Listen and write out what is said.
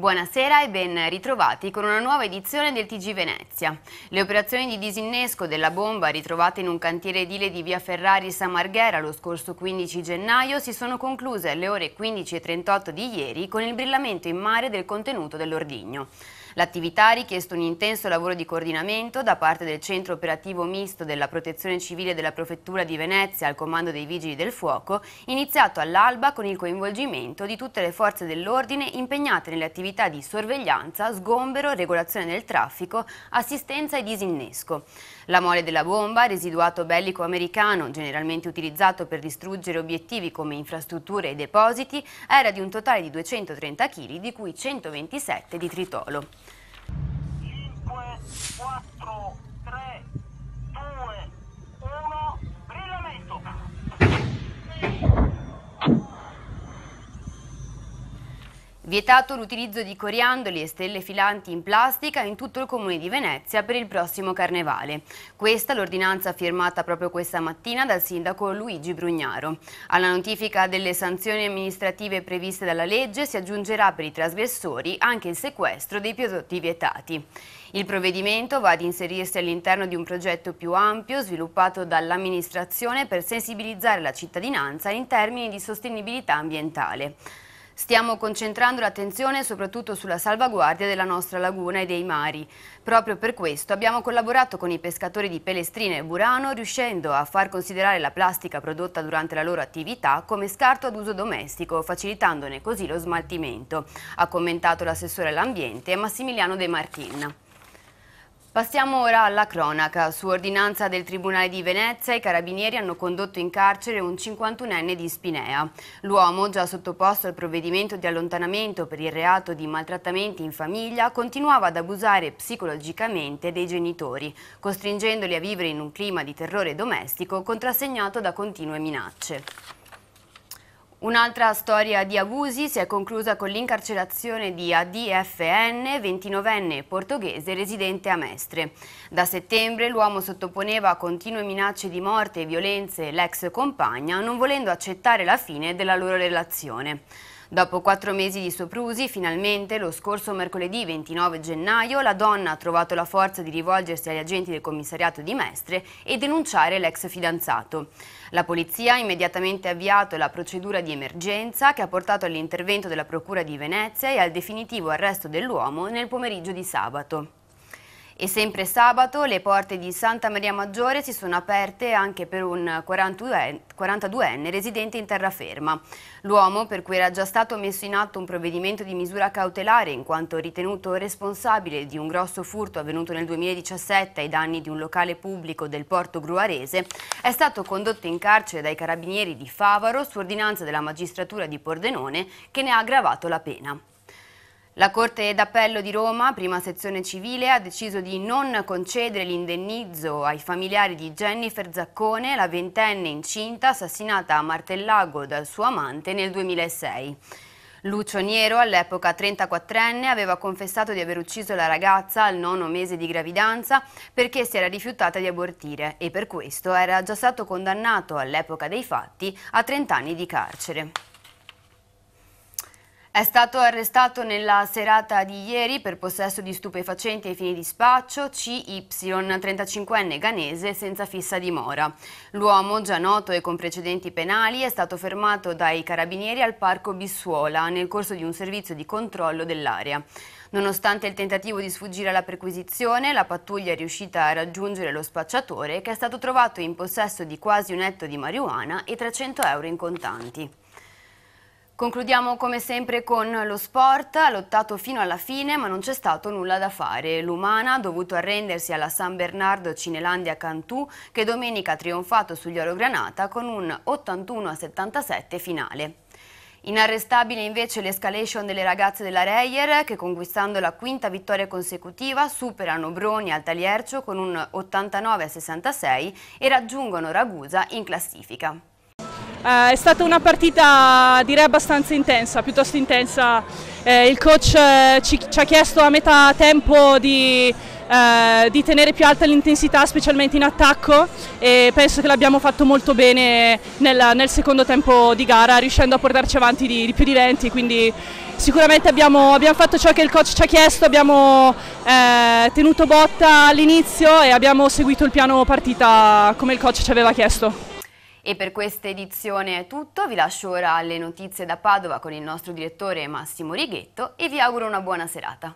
Buonasera e ben ritrovati con una nuova edizione del TG Venezia. Le operazioni di disinnesco della bomba ritrovate in un cantiere edile di via Ferrari San Marghera lo scorso 15 gennaio si sono concluse alle ore 15.38 di ieri con il brillamento in mare del contenuto dell'ordigno. L'attività ha richiesto un intenso lavoro di coordinamento da parte del Centro Operativo Misto della Protezione Civile della Prefettura di Venezia al Comando dei Vigili del Fuoco, iniziato all'alba con il coinvolgimento di tutte le forze dell'ordine impegnate nelle attività di sorveglianza, sgombero, regolazione del traffico, assistenza e disinnesco. La mole della bomba, residuato bellico americano, generalmente utilizzato per distruggere obiettivi come infrastrutture e depositi, era di un totale di 230 kg, di cui 127 di tritolo quattro Vietato l'utilizzo di coriandoli e stelle filanti in plastica in tutto il comune di Venezia per il prossimo carnevale. Questa l'ordinanza firmata proprio questa mattina dal sindaco Luigi Brugnaro. Alla notifica delle sanzioni amministrative previste dalla legge si aggiungerà per i trasgressori anche il sequestro dei prodotti vietati. Il provvedimento va ad inserirsi all'interno di un progetto più ampio sviluppato dall'amministrazione per sensibilizzare la cittadinanza in termini di sostenibilità ambientale. Stiamo concentrando l'attenzione soprattutto sulla salvaguardia della nostra laguna e dei mari. Proprio per questo abbiamo collaborato con i pescatori di Pelestrina e Burano, riuscendo a far considerare la plastica prodotta durante la loro attività come scarto ad uso domestico, facilitandone così lo smaltimento, ha commentato l'assessore all'ambiente Massimiliano De Martin. Passiamo ora alla cronaca. Su ordinanza del Tribunale di Venezia i carabinieri hanno condotto in carcere un 51enne di Spinea. L'uomo, già sottoposto al provvedimento di allontanamento per il reato di maltrattamenti in famiglia, continuava ad abusare psicologicamente dei genitori, costringendoli a vivere in un clima di terrore domestico contrassegnato da continue minacce. Un'altra storia di abusi si è conclusa con l'incarcerazione di ADFN, 29enne portoghese residente a Mestre. Da settembre l'uomo sottoponeva a continue minacce di morte e violenze l'ex compagna, non volendo accettare la fine della loro relazione. Dopo quattro mesi di soprusi, finalmente lo scorso mercoledì 29 gennaio la donna ha trovato la forza di rivolgersi agli agenti del commissariato di Mestre e denunciare l'ex fidanzato. La polizia ha immediatamente avviato la procedura di emergenza che ha portato all'intervento della Procura di Venezia e al definitivo arresto dell'uomo nel pomeriggio di sabato. E sempre sabato le porte di Santa Maria Maggiore si sono aperte anche per un 42enne residente in terraferma. L'uomo, per cui era già stato messo in atto un provvedimento di misura cautelare in quanto ritenuto responsabile di un grosso furto avvenuto nel 2017 ai danni di un locale pubblico del porto gruarese, è stato condotto in carcere dai carabinieri di Favaro su ordinanza della magistratura di Pordenone che ne ha aggravato la pena. La Corte d'Appello di Roma, prima sezione civile, ha deciso di non concedere l'indennizzo ai familiari di Jennifer Zaccone, la ventenne incinta assassinata a Martellago dal suo amante nel 2006. Lucio Nero, all'epoca 34enne, aveva confessato di aver ucciso la ragazza al nono mese di gravidanza perché si era rifiutata di abortire e per questo era già stato condannato all'epoca dei fatti a 30 anni di carcere. È stato arrestato nella serata di ieri per possesso di stupefacenti ai fini di spaccio CY, 35enne ganese senza fissa dimora. L'uomo, già noto e con precedenti penali, è stato fermato dai carabinieri al parco Bissuola nel corso di un servizio di controllo dell'area. Nonostante il tentativo di sfuggire alla perquisizione, la pattuglia è riuscita a raggiungere lo spacciatore che è stato trovato in possesso di quasi un etto di marijuana e 300 euro in contanti. Concludiamo come sempre con lo sport, ha lottato fino alla fine ma non c'è stato nulla da fare. L'Umana ha dovuto arrendersi alla San Bernardo Cinelandia Cantù che domenica ha trionfato sugli Oro Granata con un 81-77 finale. Inarrestabile invece l'escalation delle ragazze della Reyer che conquistando la quinta vittoria consecutiva superano Broni al Taliercio con un 89-66 e raggiungono Ragusa in classifica. Eh, è stata una partita direi abbastanza intensa, piuttosto intensa. Eh, il coach eh, ci, ci, ha chiesto a metà tempo di, eh, di tenere più alta l'intensità, specialmente in attacco e penso che l'abbiamo fatto molto bene nel, nel, secondo tempo di gara, riuscendo a portarci avanti di, di più di 20, quindi sicuramente abbiamo, abbiamo, fatto ciò che il coach ci ha chiesto, abbiamo eh, tenuto botta all'inizio e abbiamo seguito il piano partita come il coach ci aveva chiesto. E per questa edizione è tutto, vi lascio ora alle notizie da Padova con il nostro direttore Massimo Righetto e vi auguro una buona serata.